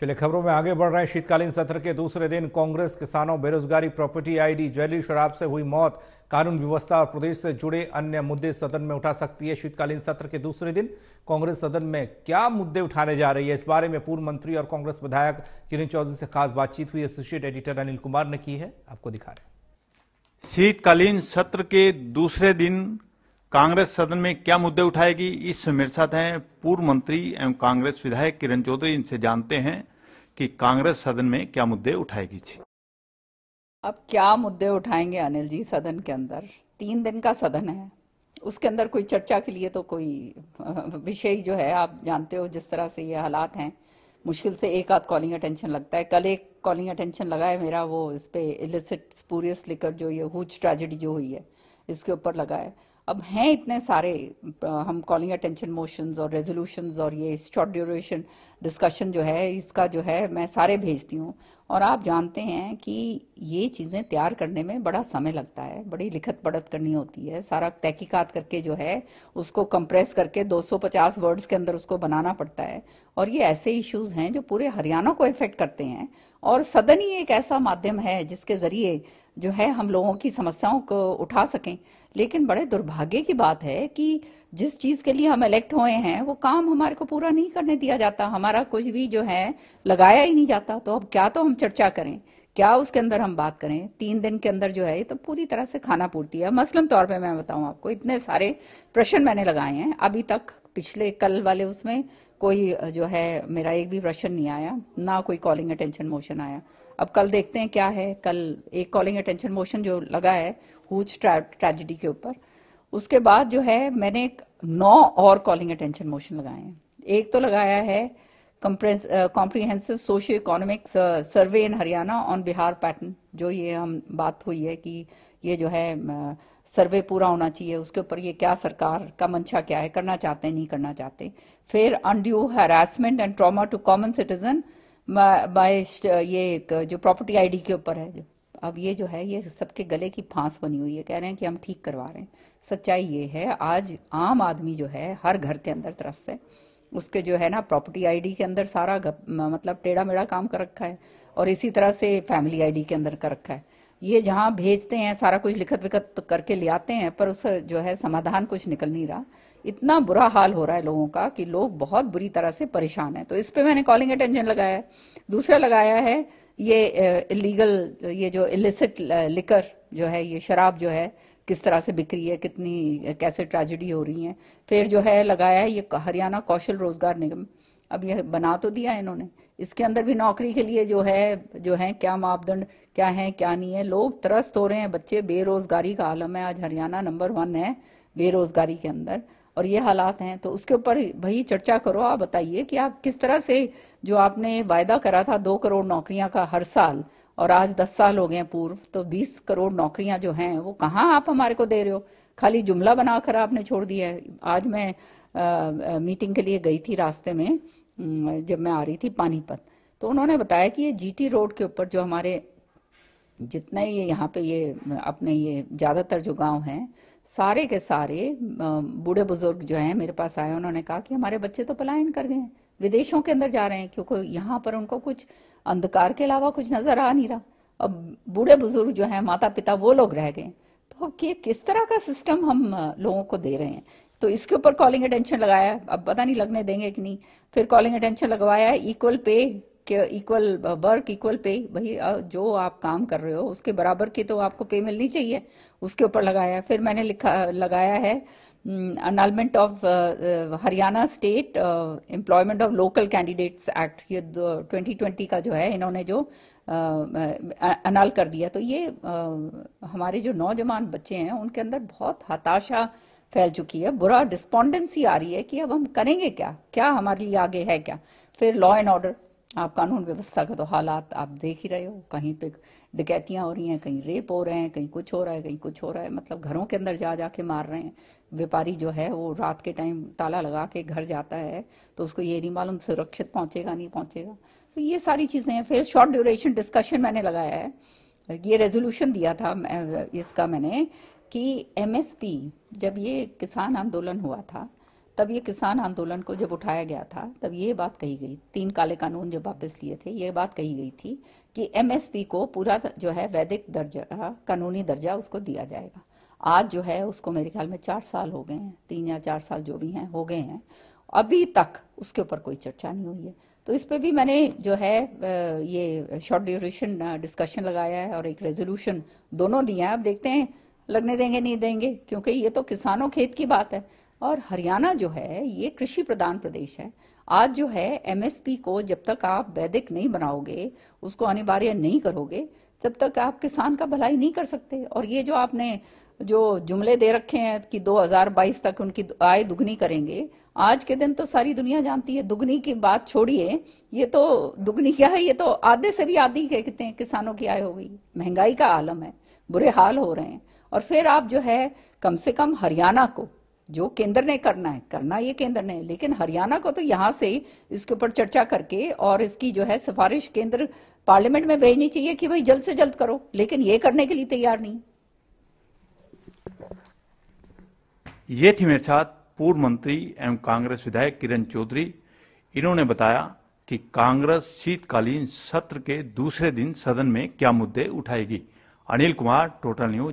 चलिए खबरों में आगे बढ़ रहे हैं शीतकालीन सत्र के दूसरे दिन कांग्रेस किसानों बेरोजगारी प्रॉपर्टी आईडी जहरीली शराब से हुई मौत कानून व्यवस्था और प्रदेश से जुड़े अन्य मुद्दे सदन में उठा सकती है शीतकालीन सत्र के दूसरे दिन कांग्रेस सदन में क्या मुद्दे उठाने जा रही है इस बारे में पूर्व मंत्री और कांग्रेस विधायक किरण चौधरी से खास बातचीत हुई एसोसिएट एडिटर अनिल कुमार ने की है आपको दिखा रहे शीतकालीन सत्र के दूसरे दिन कांग्रेस सदन में क्या मुद्दे उठाएगी इस मेरे साथ हैं पूर्व मंत्री एवं कांग्रेस विधायक किरण चौधरी इनसे जानते हैं कि कांग्रेस सदन में क्या मुद्दे उठाएगी जी अब क्या मुद्दे उठाएंगे अनिल जी सदन के अंदर तीन दिन का सदन है उसके अंदर कोई चर्चा के लिए तो कोई विषय जो है आप जानते हो जिस तरह से ये हालात हैं मुश्किल से एक आध कॉलिंग अटेंशन लगता है कल एक कॉलिंग अटेंशन लगा है मेरा वो इस पे इलिसिट स्पूरियस लिकर जो ये हुज ट्रेजिडी जो हुई है इसके ऊपर लगा है अब हैं इतने सारे हम कॉलिंग अटेंशन मोशंस और रेजोल्यूशंस और ये शॉर्ट ड्यूरेशन डिस्कशन जो है इसका जो है मैं सारे भेजती हूँ और आप जानते हैं कि ये चीज़ें तैयार करने में बड़ा समय लगता है बड़ी लिखत पढ़त करनी होती है सारा तहकीकात करके जो है उसको कंप्रेस करके 250 वर्ड्स के अंदर उसको बनाना पड़ता है और ये ऐसे इश्यूज हैं जो पूरे हरियाणा को इफेक्ट करते हैं और सदन ही एक ऐसा माध्यम है जिसके जरिए जो है हम लोगों की समस्याओं को उठा सकें लेकिन बड़े दुर्भाग्य की बात है कि जिस चीज के लिए हम इलेक्ट हुए हैं वो काम हमारे को पूरा नहीं करने दिया जाता हमारा कुछ भी जो है लगाया ही नहीं जाता तो अब क्या तो हम चर्चा करें क्या उसके अंदर हम बात करें तीन दिन के अंदर जो है तो पूरी तरह से खाना पूर्ति है मसलन तौर पे मैं बताऊं आपको इतने सारे प्रश्न मैंने लगाए हैं अभी तक पिछले कल वाले उसमें कोई जो है मेरा एक भी प्रश्न नहीं आया ना कोई कॉलिंग अटेंशन मोशन आया अब कल देखते हैं क्या है कल एक कॉलिंग अटेंशन मोशन जो लगा है हुज ट्रेजिडी के ऊपर उसके बाद जो है मैंने नौ और कॉलिंग अटेंशन मोशन लगाए हैं एक तो लगाया है comprehensive socio economic survey in Haryana on Bihar pattern जो ये हम बात हुई है कि ये जो है uh, सर्वे पूरा होना चाहिए उसके ऊपर ये क्या सरकार का मंशा क्या है करना चाहते हैं नहीं करना चाहते फिर undue harassment and trauma to common citizen by ये जो प्रॉपर्टी आईडी के ऊपर है अब ये जो है ये सबके गले की फांस बनी हुई है कह रहे हैं कि हम ठीक करवा रहे हैं सच्चाई ये है आज आम आदमी जो है हर घर के अंदर त्रस है उसके जो है ना प्रॉपर्टी आईडी के अंदर सारा मतलब टेढ़ा मेढ़ा काम कर रखा है और इसी तरह से फैमिली आईडी के अंदर कर रखा है ये जहाँ भेजते हैं सारा कुछ लिखत विखत तो करके ले आते हैं पर उस जो है समाधान कुछ निकल नहीं रहा इतना बुरा हाल हो रहा है लोगों का कि लोग बहुत बुरी तरह से परेशान हैं तो इस पे मैंने कॉलिंग अटेंशन लगाया है दूसरा लगाया है ये इलीगल ये जो इलिसिट लिकर जो है ये शराब जो है किस तरह से बिक्री है कितनी कैसे ट्रेजिडी हो रही है फिर जो है लगाया है ये हरियाणा कौशल रोजगार निगम अब ये बना तो दिया इन्होंने इसके अंदर भी नौकरी के लिए जो है जो है क्या मापदंड क्या है क्या नहीं है लोग त्रस्त हो रहे हैं बच्चे बेरोजगारी का आलम है आज हरियाणा नंबर वन है बेरोजगारी के अंदर और ये हालात हैं तो उसके ऊपर भाई चर्चा करो आप बताइए कि आप किस तरह से जो आपने वायदा करा था दो करोड़ नौकरियां का हर साल और आज दस साल हो गए पूर्व तो बीस करोड़ नौकरियां जो हैं वो कहाँ आप हमारे को दे रहे हो खाली जुमला बनाकर आपने छोड़ दिया है आज मैं आ, आ, मीटिंग के लिए गई थी रास्ते में जब मैं आ रही थी पानीपत तो उन्होंने बताया कि ये जीटी रोड के ऊपर जो हमारे जितने ये यहाँ पे ये अपने ये ज़्यादातर जो गांव हैं सारे के सारे बूढ़े बुजुर्ग जो हैं मेरे पास आए उन्होंने कहा कि हमारे बच्चे तो पलायन कर गए विदेशों के अंदर जा रहे हैं क्योंकि यहाँ पर उनको कुछ अंधकार के अलावा कुछ नजर आ नहीं रहा अब बूढ़े बुजुर्ग जो हैं माता पिता वो लोग रह गए तो कि किस तरह का सिस्टम हम लोगों को दे रहे हैं तो इसके ऊपर कॉलिंग अटेंशन लगाया अब पता नहीं लगने देंगे कि नहीं फिर कॉलिंग अटेंशन लगवाया equal pay equal work equal pay भाई जो आप काम कर रहे हो उसके बराबर की तो आपको पे मिलनी चाहिए उसके ऊपर लगाया फिर मैंने लिखा लगाया है annulment of Haryana state employment of local candidates act ये 2020 का जो है इन्होंने जो अनाल uh, कर दिया तो ये uh, हमारे जो नौजवान बच्चे हैं उनके अंदर बहुत हताशा फैल चुकी है बुरा डिस्पोंडेंसी आ रही है कि अब हम करेंगे क्या क्या हमारे लिए आगे है क्या फिर लॉ एंड ऑर्डर आप कानून व्यवस्था का तो हालात आप देख ही रहे हो कहीं पे डकैतियां हो रही हैं कहीं रेप हो रहे हैं कहीं कुछ हो रहा है कहीं कुछ हो रहा है मतलब घरों के अंदर जा जा के मार रहे हैं व्यापारी जो है वो रात के टाइम ताला लगा के घर जाता है तो उसको ये नहीं मालूम सुरक्षित पहुंचेगा नहीं पहुंचेगा तो ये सारी चीज़ें हैं फिर शॉर्ट ड्यूरेशन डिस्कशन मैंने लगाया है ये रेजोल्यूशन दिया था इसका मैंने कि एमएसपी जब ये किसान आंदोलन हुआ था तब ये किसान आंदोलन को जब उठाया गया था तब ये बात कही गई तीन काले कानून जब वापस लिए थे ये बात कही गई थी कि एमएसपी को पूरा जो है वैदिक दर्जा कानूनी दर्जा उसको दिया जाएगा आज जो है उसको मेरे ख्याल में चार साल हो गए हैं तीन या चार साल जो भी हैं हो गए हैं अभी तक उसके ऊपर कोई चर्चा नहीं हुई है तो इस पर भी मैंने जो है ये शॉर्ट ड्यूरेशन डिस्कशन लगाया है और एक रेजोल्यूशन दोनों दिया है अब देखते हैं लगने देंगे नहीं देंगे क्योंकि ये तो किसानों खेत की बात है और हरियाणा जो है ये कृषि प्रधान प्रदेश है आज जो है एमएसपी को जब तक आप वैदिक नहीं बनाओगे उसको अनिवार्य नहीं करोगे तब तक आप किसान का भलाई नहीं कर सकते और ये जो आपने जो जुमले दे रखे हैं कि 2022 तक उनकी आय दुगनी करेंगे आज के दिन तो सारी दुनिया जानती है दुगनी की बात छोड़िए ये तो दुगनी क्या है ये तो आधे से भी आधी कितने किसानों की आय हो गई महंगाई का आलम है बुरे हाल हो रहे हैं और फिर आप जो है कम से कम हरियाणा को जो केंद्र ने करना है करना ये केंद्र ने लेकिन हरियाणा को तो यहाँ से इसके ऊपर चर्चा करके और इसकी जो है सिफारिश केंद्र पार्लियामेंट में भेजनी चाहिए कि भाई जल्द से जल्द करो लेकिन ये करने के लिए तैयार नहीं ये थी मेरे साथ पूर्व मंत्री एवं कांग्रेस विधायक किरण चौधरी इन्होंने बताया कि कांग्रेस शीतकालीन सत्र के दूसरे दिन सदन में क्या मुद्दे उठाएगी अनिल कुमार टोटल न्यूज